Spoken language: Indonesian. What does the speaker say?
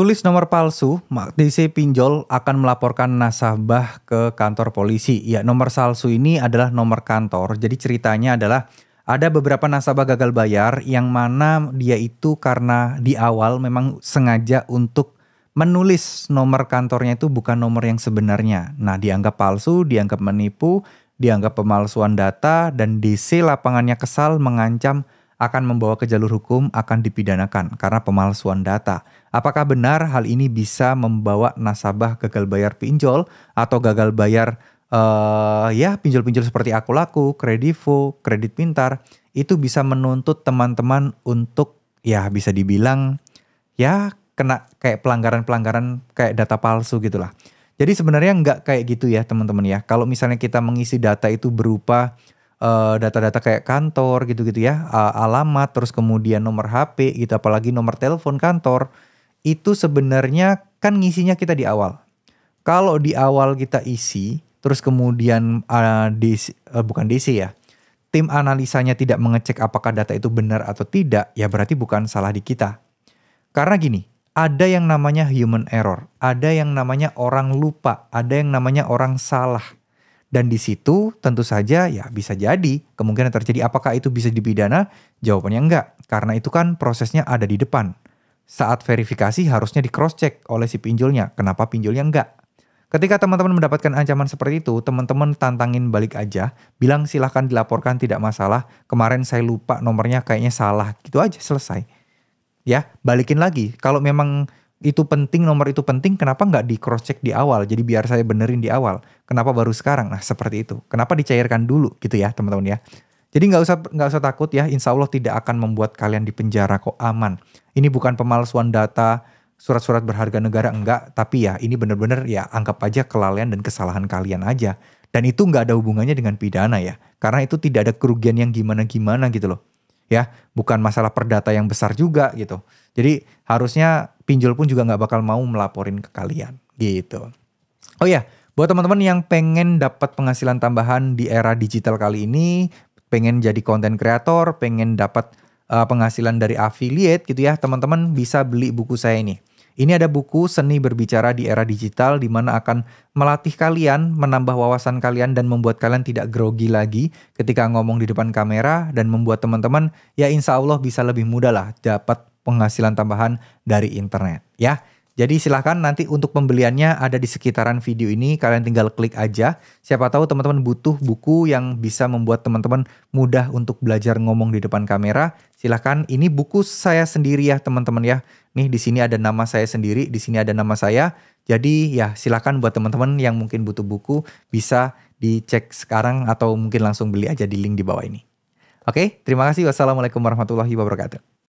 Tulis nomor palsu, DC pinjol akan melaporkan nasabah ke kantor polisi. Ya, nomor palsu ini adalah nomor kantor. Jadi ceritanya adalah ada beberapa nasabah gagal bayar yang mana dia itu karena di awal memang sengaja untuk menulis nomor kantornya itu bukan nomor yang sebenarnya. Nah, dianggap palsu, dianggap menipu, dianggap pemalsuan data dan DC lapangannya kesal mengancam akan membawa ke jalur hukum akan dipidanakan karena pemalsuan data. Apakah benar hal ini bisa membawa nasabah gagal bayar pinjol atau gagal bayar uh, ya pinjol-pinjol seperti aku laku, kredivo, kredit pintar itu bisa menuntut teman-teman untuk ya bisa dibilang ya kena kayak pelanggaran-pelanggaran kayak data palsu gitulah. Jadi sebenarnya nggak kayak gitu ya teman-teman ya. Kalau misalnya kita mengisi data itu berupa Eh, data-data uh, kayak kantor gitu-gitu ya, uh, alamat, terus kemudian nomor HP gitu, apalagi nomor telepon kantor, itu sebenarnya kan ngisinya kita di awal. Kalau di awal kita isi, terus kemudian uh, DC, uh, bukan DC ya, tim analisanya tidak mengecek apakah data itu benar atau tidak, ya berarti bukan salah di kita. Karena gini, ada yang namanya human error, ada yang namanya orang lupa, ada yang namanya orang salah dan di situ tentu saja ya bisa jadi kemungkinan terjadi apakah itu bisa dipidana? Jawabannya enggak, karena itu kan prosesnya ada di depan. Saat verifikasi harusnya di cross check oleh si pinjolnya. Kenapa pinjolnya enggak? Ketika teman-teman mendapatkan ancaman seperti itu, teman-teman tantangin balik aja, bilang silahkan dilaporkan tidak masalah, kemarin saya lupa nomornya kayaknya salah, gitu aja selesai. Ya, balikin lagi. Kalau memang itu penting, nomor itu penting, kenapa nggak di cross check di awal? Jadi biar saya benerin di awal. Kenapa baru sekarang? Nah seperti itu. Kenapa dicairkan dulu gitu ya teman-teman ya. Jadi nggak usah nggak usah takut ya, insya Allah tidak akan membuat kalian di penjara kok aman. Ini bukan pemalsuan data, surat-surat berharga negara enggak, tapi ya ini benar-benar ya anggap aja kelalaian dan kesalahan kalian aja. Dan itu nggak ada hubungannya dengan pidana ya, karena itu tidak ada kerugian yang gimana-gimana gitu loh. Ya, bukan masalah perdata yang besar juga gitu. Jadi harusnya pinjol pun juga nggak bakal mau melaporin ke kalian gitu. Oh ya, buat teman-teman yang pengen dapat penghasilan tambahan di era digital kali ini, pengen jadi konten kreator, pengen dapat uh, penghasilan dari affiliate gitu ya, teman-teman bisa beli buku saya ini. Ini ada buku Seni Berbicara di Era Digital di mana akan melatih kalian, menambah wawasan kalian dan membuat kalian tidak grogi lagi ketika ngomong di depan kamera dan membuat teman-teman ya insya Allah bisa lebih mudah lah dapat penghasilan tambahan dari internet ya. Jadi silahkan nanti untuk pembeliannya ada di sekitaran video ini. Kalian tinggal klik aja. Siapa tahu teman-teman butuh buku yang bisa membuat teman-teman mudah untuk belajar ngomong di depan kamera. Silahkan. Ini buku saya sendiri ya teman-teman ya. Nih di sini ada nama saya sendiri. Di sini ada nama saya. Jadi ya silahkan buat teman-teman yang mungkin butuh buku bisa dicek sekarang atau mungkin langsung beli aja di link di bawah ini. Oke, terima kasih. Wassalamualaikum warahmatullahi wabarakatuh.